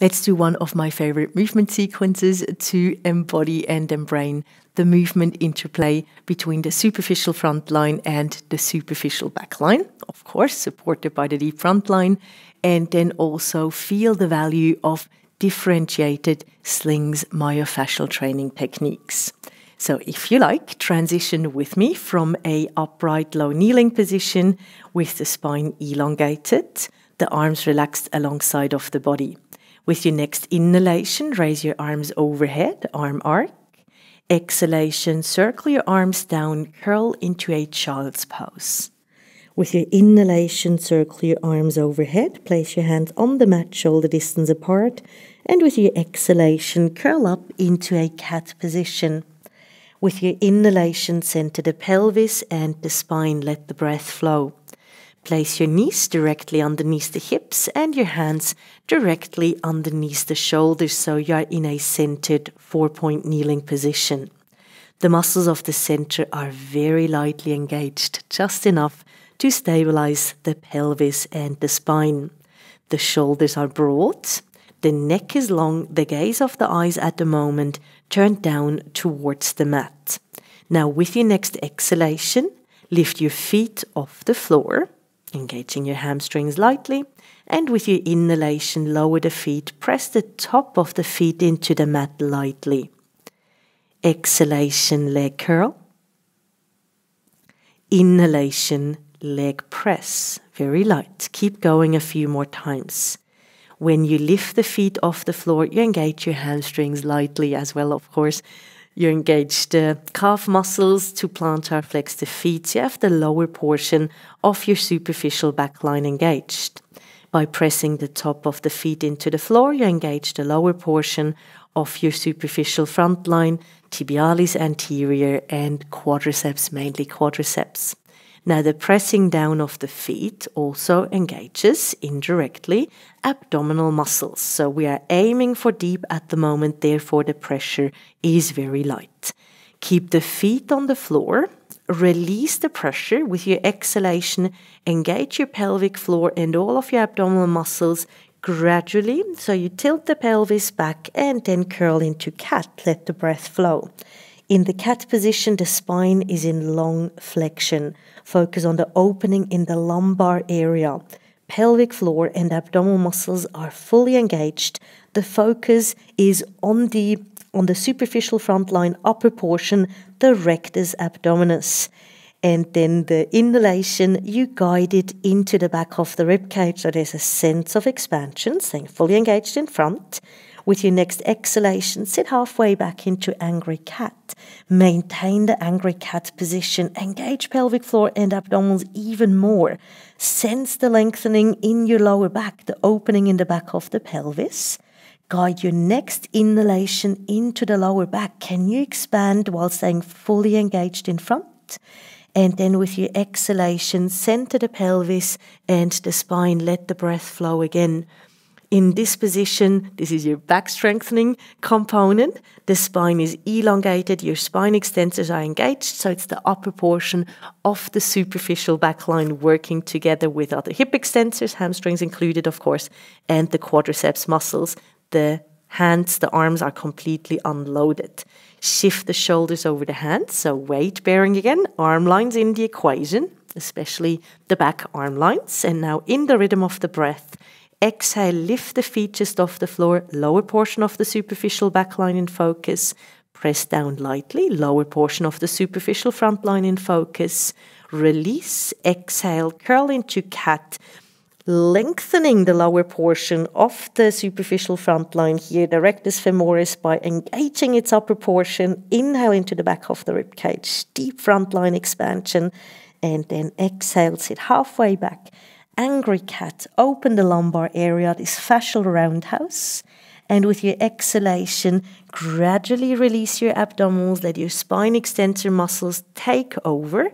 Let's do one of my favorite movement sequences to embody and embrace the movement interplay between the superficial front line and the superficial back line, of course, supported by the deep front line, and then also feel the value of differentiated slings myofascial training techniques. So if you like, transition with me from a upright low kneeling position with the spine elongated, the arms relaxed alongside of the body. With your next inhalation, raise your arms overhead, arm arc. Exhalation, circle your arms down, curl into a child's pose. With your inhalation, circle your arms overhead, place your hands on the mat, shoulder distance apart, and with your exhalation, curl up into a cat position. With your inhalation, center the pelvis and the spine, let the breath flow. Place your knees directly underneath the hips and your hands directly underneath the shoulders so you are in a centered four point kneeling position. The muscles of the center are very lightly engaged, just enough to stabilize the pelvis and the spine. The shoulders are broad, the neck is long, the gaze of the eyes at the moment turned down towards the mat. Now, with your next exhalation, lift your feet off the floor Engaging your hamstrings lightly and with your inhalation, lower the feet, press the top of the feet into the mat lightly. Exhalation, leg curl. Inhalation, leg press. Very light. Keep going a few more times. When you lift the feet off the floor, you engage your hamstrings lightly as well, of course. You engage the calf muscles to plantar flex the feet. You have the lower portion of your superficial back line engaged. By pressing the top of the feet into the floor, you engage the lower portion of your superficial front line, tibialis anterior, and quadriceps, mainly quadriceps. Now, the pressing down of the feet also engages indirectly abdominal muscles. So, we are aiming for deep at the moment, therefore, the pressure is very light. Keep the feet on the floor. Release the pressure with your exhalation. Engage your pelvic floor and all of your abdominal muscles gradually. So you tilt the pelvis back and then curl into cat. Let the breath flow. In the cat position, the spine is in long flexion. Focus on the opening in the lumbar area. Pelvic floor and abdominal muscles are fully engaged. The focus is on the on the superficial front line upper portion, the rectus abdominis. And then the inhalation, you guide it into the back of the ribcage. So there's a sense of expansion, staying fully engaged in front with your next exhalation, sit halfway back into angry cat. Maintain the angry cat position. Engage pelvic floor and abdominals even more. Sense the lengthening in your lower back, the opening in the back of the pelvis. Guide your next inhalation into the lower back. Can you expand while staying fully engaged in front? And then with your exhalation, center the pelvis and the spine. Let the breath flow again. In this position, this is your back strengthening component. The spine is elongated, your spine extensors are engaged, so it's the upper portion of the superficial back line working together with other hip extensors, hamstrings included, of course, and the quadriceps muscles. The hands, the arms are completely unloaded. Shift the shoulders over the hands, so weight bearing again, arm lines in the equation, especially the back arm lines. And now in the rhythm of the breath, Exhale, lift the feet just off the floor, lower portion of the superficial back line in focus. Press down lightly, lower portion of the superficial front line in focus. Release, exhale, curl into cat. Lengthening the lower portion of the superficial front line here, directus femoris by engaging its upper portion. Inhale into the back of the ribcage, deep front line expansion, and then exhale, sit halfway back angry cat, open the lumbar area, this facial roundhouse, and with your exhalation, gradually release your abdominals, let your spine extensor muscles take over,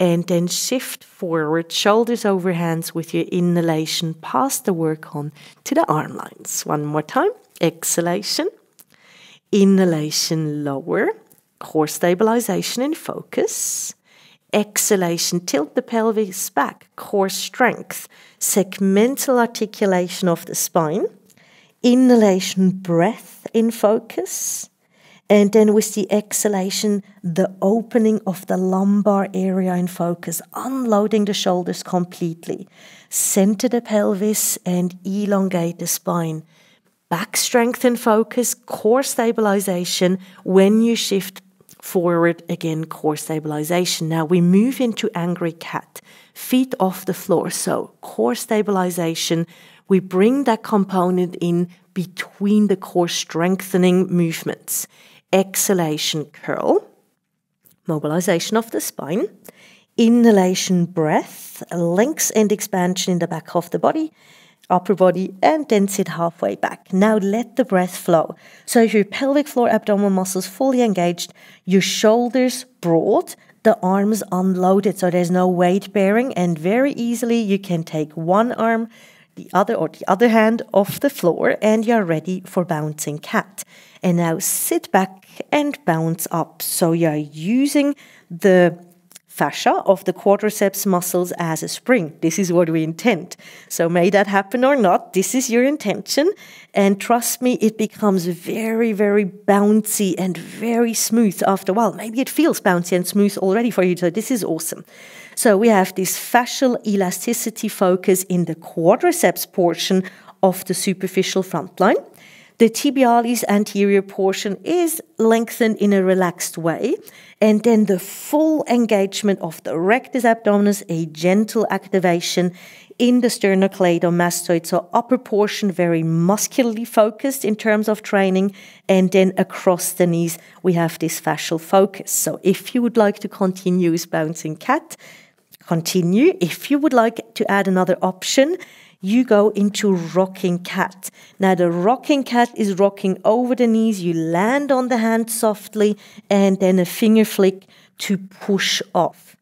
and then shift forward, shoulders over hands with your inhalation. Pass the work on to the arm lines. One more time. Exhalation. Inhalation lower. Core stabilization and focus exhalation, tilt the pelvis back, core strength, segmental articulation of the spine, inhalation, breath in focus, and then with the exhalation, the opening of the lumbar area in focus, unloading the shoulders completely. Center the pelvis and elongate the spine. Back strength and focus, core stabilization when you shift forward again core stabilization. Now we move into angry cat, feet off the floor. So core stabilization, we bring that component in between the core strengthening movements. Exhalation curl, mobilization of the spine, inhalation breath, length and expansion in the back of the body, upper body and then sit halfway back. Now let the breath flow. So your pelvic floor abdominal muscles fully engaged, your shoulders broad, the arms unloaded so there's no weight bearing and very easily you can take one arm the other or the other hand off the floor and you're ready for bouncing cat. And now sit back and bounce up. So you're using the fascia of the quadriceps muscles as a spring. This is what we intend. So, may that happen or not, this is your intention. And trust me, it becomes very, very bouncy and very smooth after a while. Maybe it feels bouncy and smooth already for you. So, this is awesome. So, we have this fascial elasticity focus in the quadriceps portion of the superficial front line the tibialis anterior portion is lengthened in a relaxed way, and then the full engagement of the rectus abdominis, a gentle activation in the sternocleidomastoid. So upper portion very muscularly focused in terms of training, and then across the knees we have this fascial focus. So if you would like to continue with bouncing cat, continue. If you would like to add another option, you go into rocking cat. Now, the rocking cat is rocking over the knees. You land on the hand softly and then a finger flick to push off.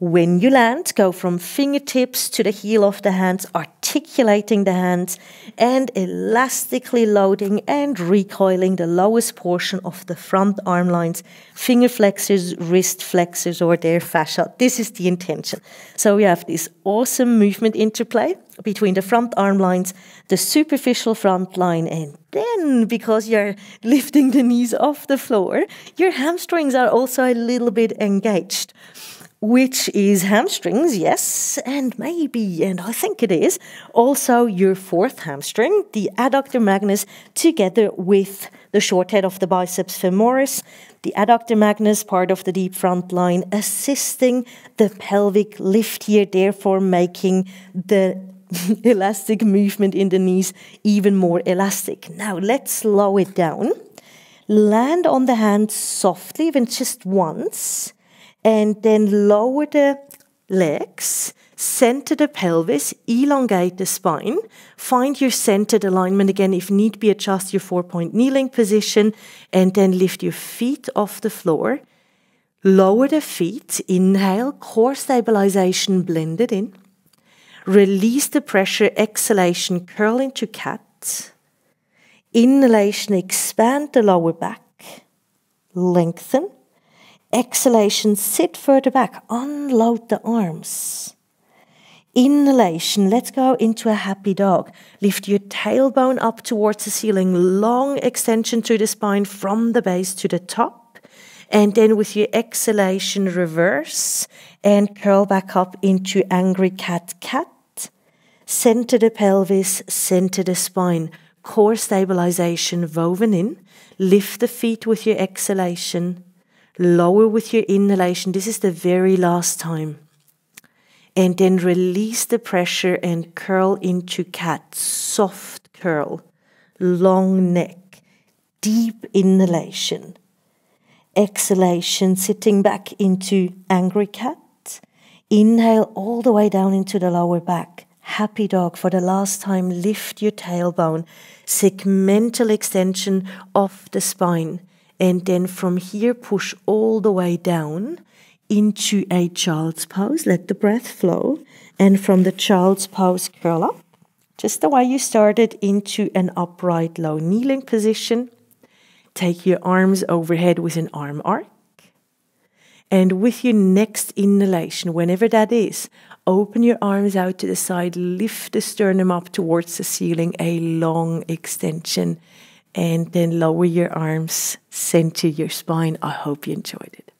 When you land, go from fingertips to the heel of the hand, articulating the hand and elastically loading and recoiling the lowest portion of the front arm lines, finger flexors, wrist flexors, or their fascia. This is the intention. So we have this awesome movement interplay between the front arm lines, the superficial front line, and then because you're lifting the knees off the floor, your hamstrings are also a little bit engaged which is hamstrings, yes, and maybe, and I think it is, also your fourth hamstring, the adductor magnus, together with the short head of the biceps femoris, the adductor magnus, part of the deep front line, assisting the pelvic lift here, therefore making the elastic movement in the knees even more elastic. Now let's slow it down. Land on the hand softly, even just once and then lower the legs, center the pelvis, elongate the spine, find your centered alignment again. If need be, adjust your four point kneeling position, and then lift your feet off the floor. Lower the feet, inhale, core stabilization blended in. Release the pressure, exhalation, curl into cat. Inhalation, expand the lower back, lengthen. Exhalation, sit further back, unload the arms. Inhalation, let's go into a happy dog. Lift your tailbone up towards the ceiling, long extension through the spine from the base to the top. And then with your exhalation, reverse and curl back up into angry cat cat. Center the pelvis, center the spine. Core stabilization woven in. Lift the feet with your exhalation lower with your inhalation. This is the very last time. And then release the pressure and curl into cat. Soft curl, long neck, deep inhalation. Exhalation, sitting back into angry cat. Inhale all the way down into the lower back. Happy dog, for the last time, lift your tailbone. Segmental extension of the spine and then from here push all the way down into a child's pose. Let the breath flow. And from the child's pose, curl up, just the way you started, into an upright low kneeling position. Take your arms overhead with an arm arc. And with your next inhalation, whenever that is, open your arms out to the side, lift the sternum up towards the ceiling, a long extension and then lower your arms, center your spine. I hope you enjoyed it.